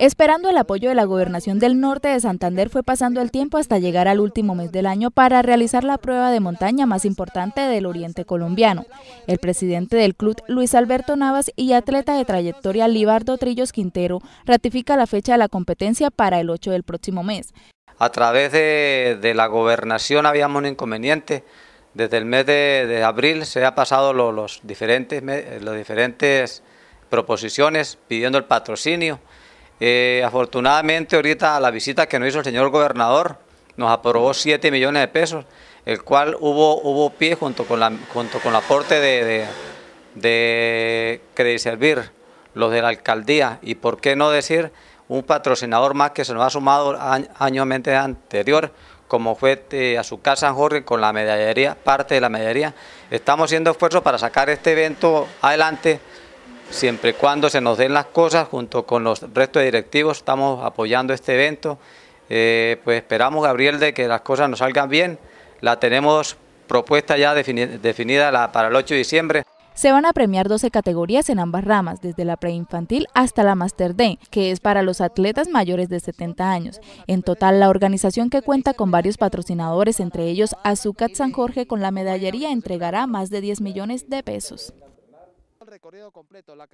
Esperando el apoyo de la gobernación del norte de Santander fue pasando el tiempo hasta llegar al último mes del año para realizar la prueba de montaña más importante del oriente colombiano. El presidente del club, Luis Alberto Navas, y atleta de trayectoria Libardo Trillos Quintero, ratifica la fecha de la competencia para el 8 del próximo mes. A través de, la gobernación habíamos un inconveniente. Desde el mes de, abril se ha pasado los diferentes... Los diferentes proposiciones pidiendo el patrocinio. Eh, afortunadamente ahorita la visita que nos hizo el señor gobernador nos aprobó 7 millones de pesos, el cual hubo, hubo pie junto con, la, junto con el aporte de, de, de Servir, los de la alcaldía y por qué no decir un patrocinador más que se nos ha sumado año anterior, como fue eh, a su casa San Jorge con la medallería, parte de la medallería. Estamos haciendo esfuerzos para sacar este evento adelante Siempre y cuando se nos den las cosas, junto con los restos de directivos, estamos apoyando este evento. Eh, pues esperamos, Gabriel, de que las cosas nos salgan bien. La tenemos propuesta ya definida para el 8 de diciembre. Se van a premiar 12 categorías en ambas ramas, desde la preinfantil hasta la Master D, que es para los atletas mayores de 70 años. En total, la organización que cuenta con varios patrocinadores, entre ellos Azúcar San Jorge, con la medallería entregará más de 10 millones de pesos recorrido completo. La